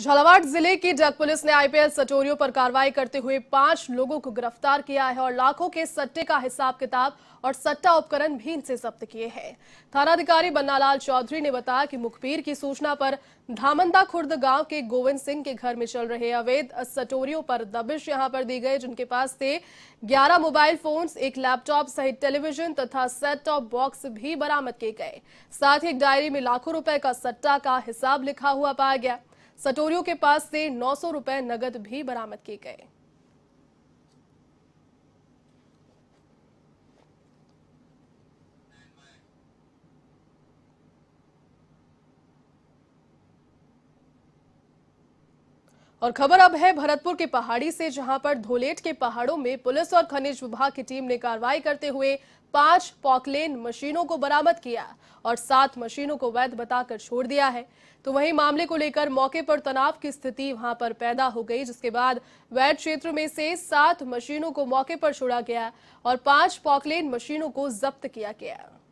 झालावाड़ जिले की जट पुलिस ने आईपीएल सटोरियों पर कार्रवाई करते हुए पांच लोगों को गिरफ्तार किया है और लाखों के सट्टे का हिसाब किताब और सट्टा उपकरण भी इनसे जब्त किए हैं थानाधिकारी बन्नालाल चौधरी ने बताया कि मुखबिर की सूचना पर धामंदा खुर्द गांव के गोविंद सिंह के घर में चल रहे अवैध सटोरियों पर दबिश यहां पर दी गई जिनके पास से ग्यारह मोबाइल फोन एक लैपटॉप सहित टेलीविजन तथा सेट टॉप बॉक्स भी बरामद किए गए साथ ही एक डायरी में लाखों रूपये का सट्टा का हिसाब लिखा हुआ पाया गया सटोरियों के पास से नौ सौ रुपए नगद भी बरामद किए गए और खबर अब है भरतपुर के पहाड़ी से जहां पर धोलेट के पहाड़ों में पुलिस और खनिज विभाग की टीम ने कार्रवाई करते हुए पांच पॉकलेन मशीनों को बरामद किया और सात मशीनों को वैध बताकर छोड़ दिया है तो वहीं मामले को लेकर मौके पर तनाव की स्थिति वहां पर पैदा हो गई जिसके बाद वैध क्षेत्र में से सात मशीनों को मौके पर छोड़ा गया और पांच पॉकलेन मशीनों को जब्त किया गया